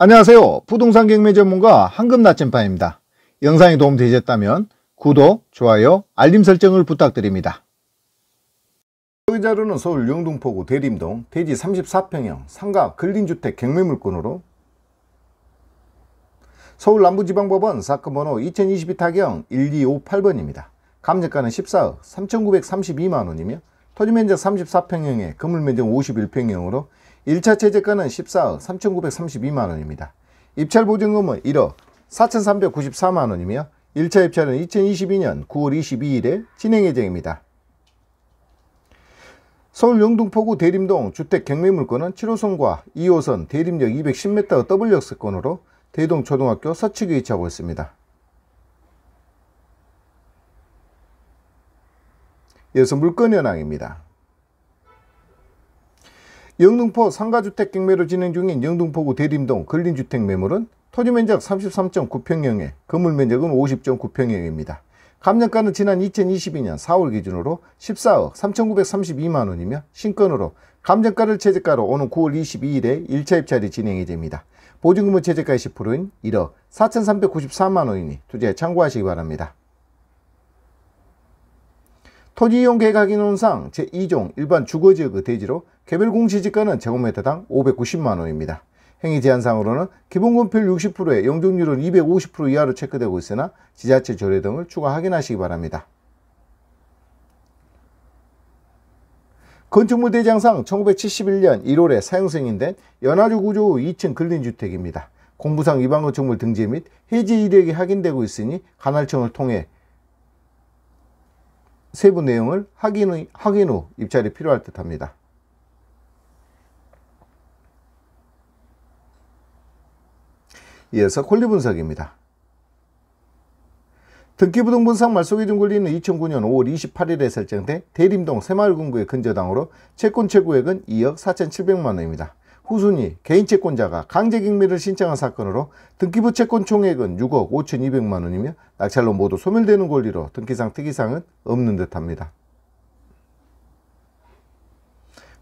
안녕하세요. 부동산 경매 전문가 황금 나침반입니다. 영상이 도움되셨다면 구독, 좋아요, 알림 설정을 부탁드립니다. 저희 자료는 서울 영등포구 대림동 대지 34평형 상가 근린주택 경매물건으로 서울 남부지방법원 사건 번호 2022 타경 1258번입니다. 감정가는 14억 3,932만원이며 토지면적 34평형에 건물면적 51평형으로 1차 체제가는 14억 3,932만원입니다. 입찰 보증금은 1억 4,394만원이며 1차 입찰은 2022년 9월 22일에 진행 예정입니다. 서울 영등포구 대림동 주택 경매물건은 7호선과 2호선 대림역 210m W역세권으로 대동초등학교 서측에 위치하고 있습니다. 이어서 물건 현황입니다. 영등포 상가주택 경매로 진행 중인 영등포구 대림동 근린주택 매물은 토지 면적 33.9평형에 건물 면적은 50.9평형입니다. 감정가는 지난 2022년 4월 기준으로 14억 3,932만원이며 신건으로 감정가를 최저가로 오는 9월 22일에 1차 입찰이 진행이 됩니다. 보증금은 최저가의 10%인 1억 4,394만원이니 투자에 참고하시기 바랍니다. 토지 이용 계획 확 인원상 제2종 일반 주거지역의 대지로 개별 공시지가는 제곱미터당 590만원입니다. 행위 제한상으로는 기본금필 60%에 용적률은250% 이하로 체크되고 있으나 지자체 조례 등을 추가 확인하시기 바랍니다. 건축물 대장상 1971년 1월에 사용 승인된 연화주 구조 2층 근린주택입니다. 공부상 위반 건축물 등재 및 해지 이력이 확인되고 있으니 관할청을 통해 세부 내용을 확인 후, 확인 후 입찰이 필요할 듯 합니다. 이어서 권리 분석입니다. 등기부등 분상 말소기준 권리는 2009년 5월 28일에 설정된 대림동 새마을금구의 근저당으로 채권 최고액은 2억 4,700만원입니다. 후순위 개인채권자가 강제경매를 신청한 사건으로 등기부 채권 총액은 6억 5,200만 원이며 낙찰로 모두 소멸되는 권리로 등기상 특이사항은 없는 듯합니다.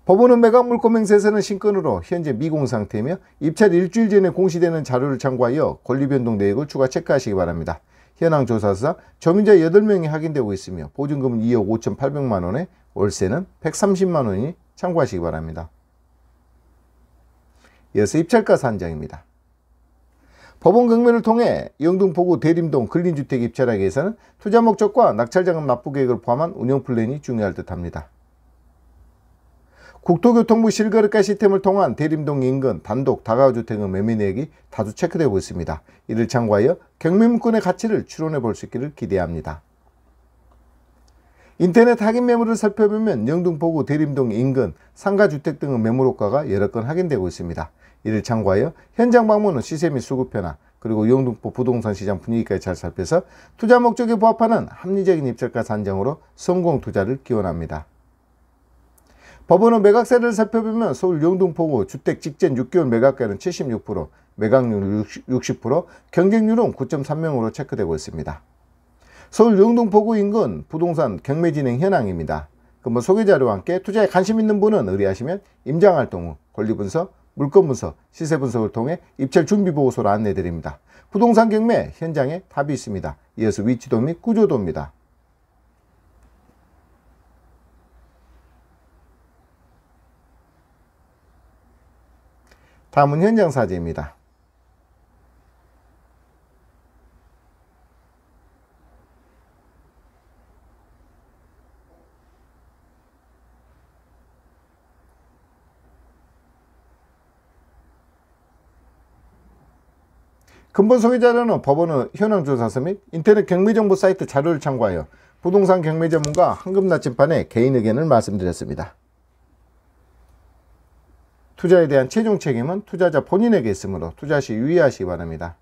법원은 매각물권맹세서는 신건으로 현재 미공 상태이며 입찰 일주일 전에 공시되는 자료를 참고하여 권리변동 내역을 추가 체크하시기 바랍니다. 현황 조사상 점유자 8명이 확인되고 있으며 보증금은 2억 5,800만원에 월세는 130만원이 참고하시기 바랍니다. 여수 입찰가 산정입니다. 법원 경매를 통해 영등포구 대림동 근린주택 입찰하기 해서는 투자 목적과 낙찰자금 납부 계획을 포함한 운영 플랜이 중요할 듯합니다. 국토교통부 실거래가 시스템을 통한 대림동 인근 단독 다가구주택의 매매 내역이 다수 체크되고 있습니다. 이를 참고하여 경매물권의 가치를 추론해 볼 수 있기를 기대합니다. 인터넷 확인 매물을 살펴보면 영등포구 대림동 인근 상가주택 등의 매물 효과가 여러 건 확인되고 있습니다. 이를 참고하여 현장 방문 은 시세 및 수급 변화 그리고 용등포 부동산 시장 분위기까지 잘 살펴서 투자 목적에 부합하는 합리적인 입찰가 산정으로 성공 투자를 기원합니다. 법원은 매각세를 살펴보면 서울 용동포구 주택 직전 6개월 매각가는 76%, 매각률 60%, 60% 경쟁률은 9.3명으로 체크되고 있습니다. 서울 용동포구 인근 부동산 경매 진행 현황입니다. 그뭐 소개자료와 함께 투자에 관심 있는 분은 의뢰하시면 임장활동 후 권리분석, 물건 분석, 시세 분석을 통해 입찰 준비 보고서를 안내 드립니다. 부동산 경매 현장에 답이 있습니다. 이어서 위치도 및 구조도입니다. 다음은 현장 사진입니다. 근본 소비자료는 법원의 현황조사서 및 인터넷 경매정보 사이트 자료를 참고하여 부동산 경매 전문가 황금나침판의 개인 의견을 말씀드렸습니다. 투자에 대한 최종 책임은 투자자 본인에게 있으므로 투자 시 유의하시기 바랍니다.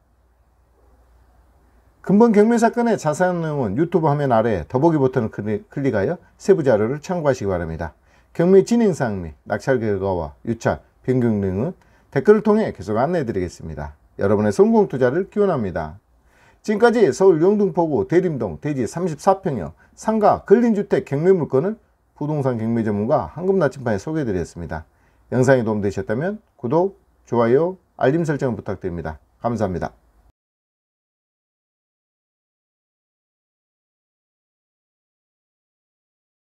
근본 경매 사건의 자세한 내용은 유튜브 화면 아래 더보기 버튼을 클릭하여 세부 자료를 참고하시기 바랍니다. 경매 진행사항 및 낙찰 결과와 유찰, 변경 등은 댓글을 통해 계속 안내해 드리겠습니다. 여러분의 성공 투자를 기원합니다. 지금까지 서울 영등포구 대림동 대지 34평형 상가 근린주택 경매 물건을 부동산 경매 전문가 한금나침반에 소개해드렸습니다. 영상이 도움되셨다면 구독, 좋아요, 알림 설정 부탁드립니다. 감사합니다.